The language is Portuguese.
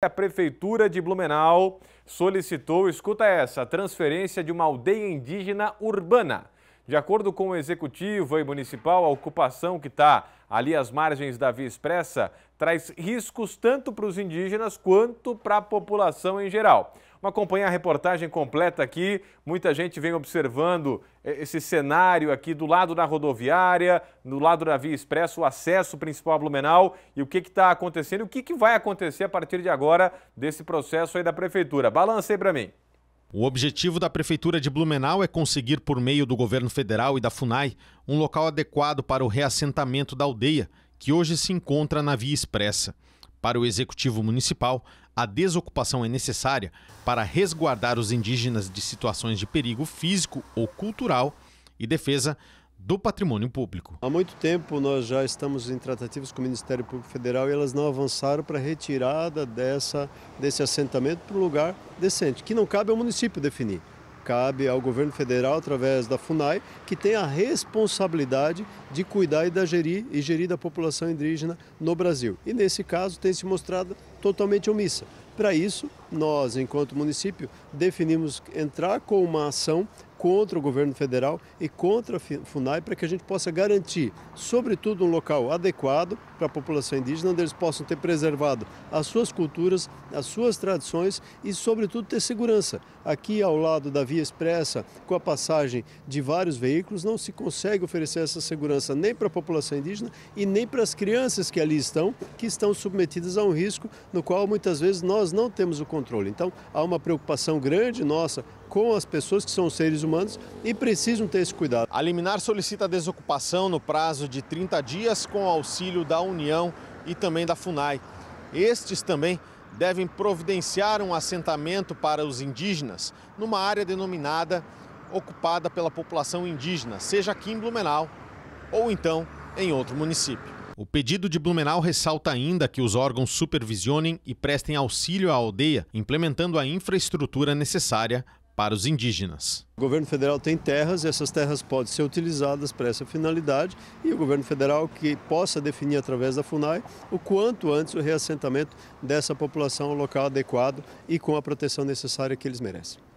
A Prefeitura de Blumenau solicitou, escuta essa, a transferência de uma aldeia indígena urbana de acordo com o Executivo e Municipal, a ocupação que está ali às margens da Via Expressa traz riscos tanto para os indígenas quanto para a população em geral. Vamos acompanhar a reportagem completa aqui. Muita gente vem observando eh, esse cenário aqui do lado da rodoviária, do lado da Via Expressa, o acesso principal a Blumenau e o que está acontecendo e o que, que vai acontecer a partir de agora desse processo aí da Prefeitura. Balança aí para mim. O objetivo da Prefeitura de Blumenau é conseguir, por meio do governo federal e da FUNAI, um local adequado para o reassentamento da aldeia, que hoje se encontra na Via Expressa. Para o Executivo Municipal, a desocupação é necessária para resguardar os indígenas de situações de perigo físico ou cultural e defesa do patrimônio público. Há muito tempo nós já estamos em tratativas com o Ministério Público Federal e elas não avançaram para a retirada dessa, desse assentamento para um lugar decente, que não cabe ao município definir. Cabe ao governo federal, através da FUNAI, que tem a responsabilidade de cuidar e, da gerir, e gerir da população indígena no Brasil. E nesse caso tem se mostrado totalmente omissa. Para isso, nós, enquanto município, definimos entrar com uma ação contra o governo federal e contra a FUNAI para que a gente possa garantir, sobretudo, um local adequado para a população indígena, onde eles possam ter preservado as suas culturas, as suas tradições e, sobretudo, ter segurança. Aqui ao lado da via expressa, com a passagem de vários veículos, não se consegue oferecer essa segurança nem para a população indígena e nem para as crianças que ali estão, que estão submetidas a um risco no qual muitas vezes nós não temos o controle. Então, há uma preocupação grande nossa com as pessoas que são seres humanos e precisam ter esse cuidado. A liminar solicita desocupação no prazo de 30 dias com auxílio da União e também da FUNAI. Estes também devem providenciar um assentamento para os indígenas numa área denominada ocupada pela população indígena, seja aqui em Blumenau ou então em outro município. O pedido de Blumenau ressalta ainda que os órgãos supervisionem e prestem auxílio à aldeia, implementando a infraestrutura necessária para os indígenas. O governo federal tem terras e essas terras podem ser utilizadas para essa finalidade e o governo federal que possa definir através da FUNAI o quanto antes o reassentamento dessa população local adequado e com a proteção necessária que eles merecem.